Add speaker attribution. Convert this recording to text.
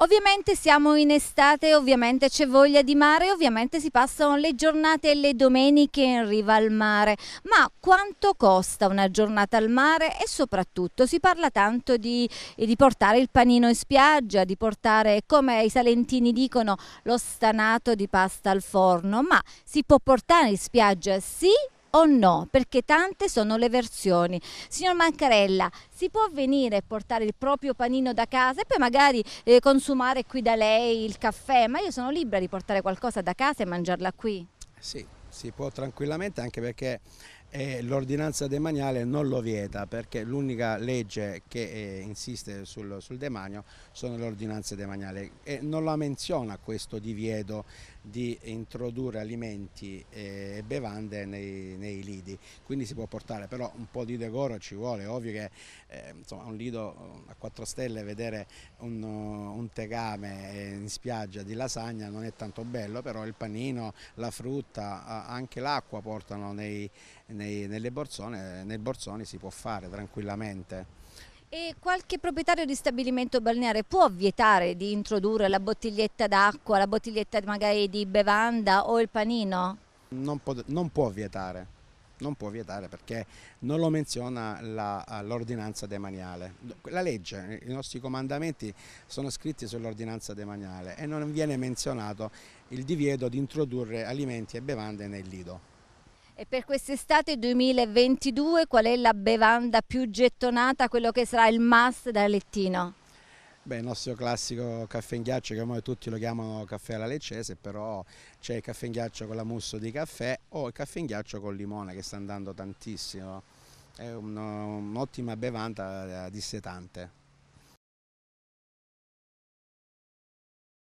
Speaker 1: Ovviamente siamo in estate, ovviamente c'è voglia di mare, ovviamente si passano le giornate e le domeniche in riva al mare, ma quanto costa una giornata al mare e soprattutto si parla tanto di, eh, di portare il panino in spiaggia, di portare, come i salentini dicono, lo stanato di pasta al forno, ma si può portare in spiaggia sì o no? Perché tante sono le versioni. Signor Mancarella, si può venire e portare il proprio panino da casa e poi magari eh, consumare qui da lei il caffè, ma io sono libera di portare qualcosa da casa e mangiarla qui? Sì,
Speaker 2: si può tranquillamente anche perché e l'ordinanza demaniale non lo vieta perché l'unica legge che eh, insiste sul, sul, demanio sono le ordinanze demaniali e non la menziona questo divieto di introdurre alimenti eh, e bevande nei, nei lidi, quindi si può portare però un po' di decoro ci vuole, ovvio che eh, insomma, un lido eh, a 4 stelle vedere un, uh, un tegame eh, in spiaggia di lasagna non è tanto bello, però il panino, la frutta, anche l'acqua portano nei, nei, borsone, nel borsone si può fare tranquillamente.
Speaker 1: E qualche proprietario di stabilimento balneare può vietare di introdurre la bottiglietta d'acqua, la bottiglietta magari di bevanda o il panino?
Speaker 2: Non, può, non può vietare, non può vietare perché non lo menziona l'ordinanza demaniale. La legge, i nostri comandamenti sono scritti sull'ordinanza demaniale e non viene menzionato il divieto di introdurre alimenti e bevande nel lido.
Speaker 1: E per quest'estate 2022 qual è la bevanda più gettonata, quello che sarà il must da lettino?
Speaker 2: Beh, il nostro classico caffè in ghiaccio, che ormai tutti lo chiamano caffè alla leccese, però c'è il caffè in ghiaccio con la musso di caffè o il caffè in ghiaccio con limone che sta andando tantissimo. È un'ottima
Speaker 1: bevanda eh, dissetante.